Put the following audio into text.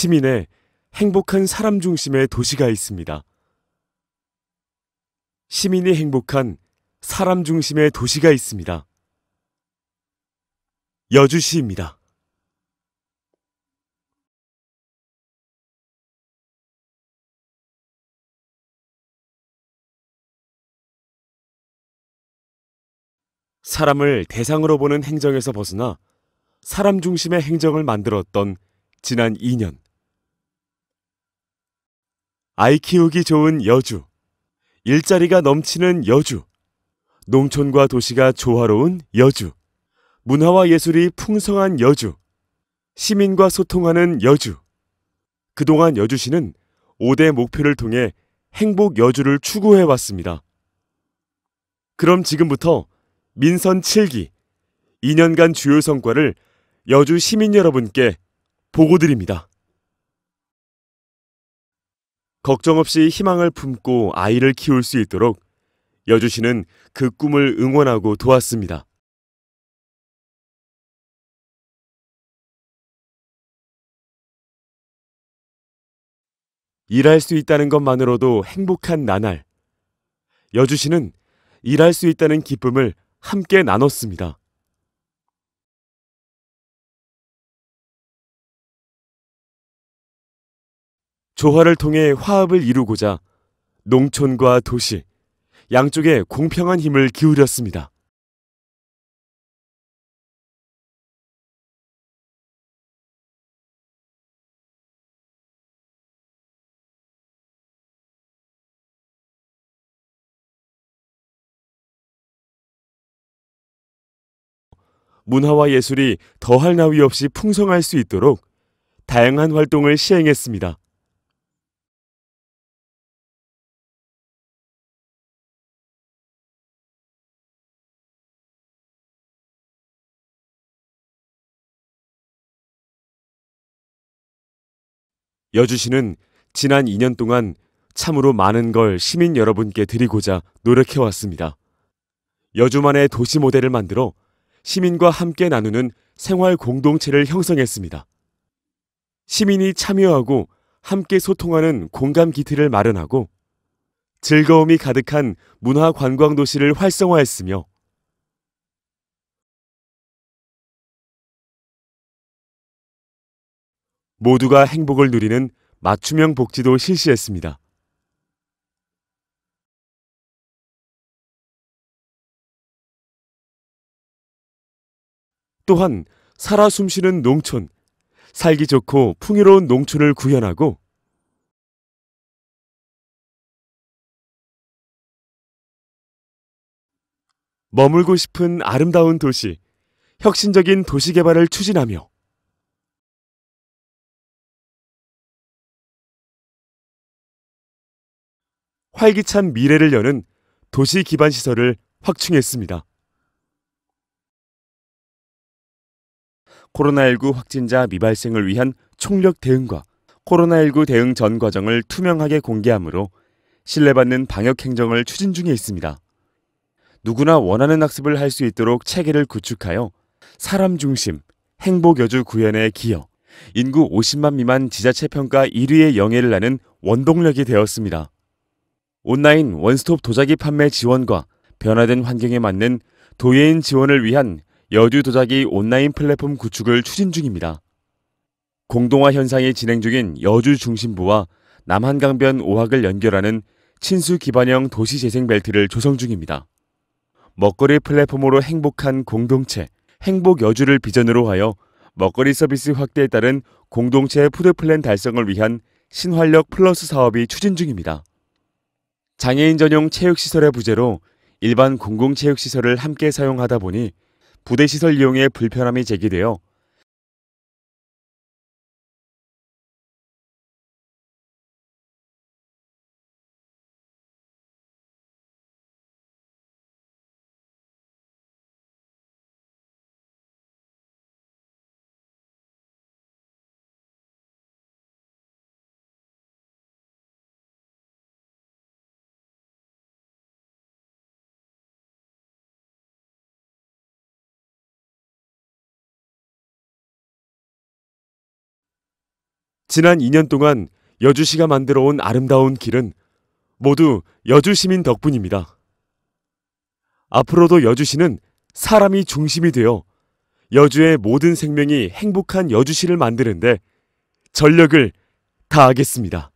시민의 행복한 사람 중심의 도시가 있습니다. 시민이 행복한 사람 중심의 도시가 있습니다. 여주시입니다. 사람을 대상으로 보는 행정에서 벗어나 사람 중심의 행정을 만들었던 지난 2년 아이 키우기 좋은 여주, 일자리가 넘치는 여주, 농촌과 도시가 조화로운 여주, 문화와 예술이 풍성한 여주, 시민과 소통하는 여주. 그동안 여주시는 5대 목표를 통해 행복 여주를 추구해 왔습니다. 그럼 지금부터 민선 7기 2년간 주요 성과를 여주 시민 여러분께 보고 드립니다. 걱정 없이 희망을 품고 아이를 키울 수 있도록 여주시는그 꿈을 응원하고 도왔습니다. 일할 수 있다는 것만으로도 행복한 나날. 여주씨는 일할 수 있다는 기쁨을 함께 나눴습니다. 조화를 통해 화합을 이루고자 농촌과 도시, 양쪽에 공평한 힘을 기울였습니다. 문화와 예술이 더할 나위 없이 풍성할 수 있도록 다양한 활동을 시행했습니다. 여주시는 지난 2년 동안 참으로 많은 걸 시민 여러분께 드리고자 노력해왔습니다. 여주만의 도시 모델을 만들어 시민과 함께 나누는 생활 공동체를 형성했습니다. 시민이 참여하고 함께 소통하는 공감 기틀을 마련하고 즐거움이 가득한 문화 관광 도시를 활성화했으며 모두가 행복을 누리는 맞춤형 복지도 실시했습니다. 또한 살아 숨쉬는 농촌, 살기 좋고 풍요로운 농촌을 구현하고 머물고 싶은 아름다운 도시, 혁신적인 도시 개발을 추진하며 활기찬 미래를 여는 도시 기반 시설을 확충했습니다. 코로나19 확진자 미발생을 위한 총력 대응과 코로나19 대응 전 과정을 투명하게 공개함으로 신뢰받는 방역 행정을 추진 중에 있습니다. 누구나 원하는 학습을 할 수 있도록 체계를 구축하여 사람 중심, 행복 여주 구현에 기여 인구 50만 미만 지자체 평가 1위의 영예를 나는 원동력이 되었습니다. 온라인 원스톱 도자기 판매 지원과 변화된 환경에 맞는 도예인 지원을 위한 여주 도자기 온라인 플랫폼 구축을 추진 중입니다. 공동화 현상이 진행 중인 여주 중심부와 남한강변 오학을 연결하는 친수 기반형 도시재생 벨트를 조성 중입니다. 먹거리 플랫폼으로 행복한 공동체, 행복 여주를 비전으로 하여 먹거리 서비스 확대에 따른 공동체 푸드플랜 달성을 위한 신활력 플러스 사업이 추진 중입니다. 장애인 전용 체육시설의 부재로 일반 공공체육시설을 함께 사용하다 보니 부대시설 이용에 불편함이 제기되어 지난 2년 동안 여주시가 만들어 온 아름다운 길은 모두 여주 시민 덕분입니다. 앞으로도 여주시는 사람이 중심이 되어 여주의 모든 생명이 행복한 여주시를 만드는데 전력을 다하겠습니다.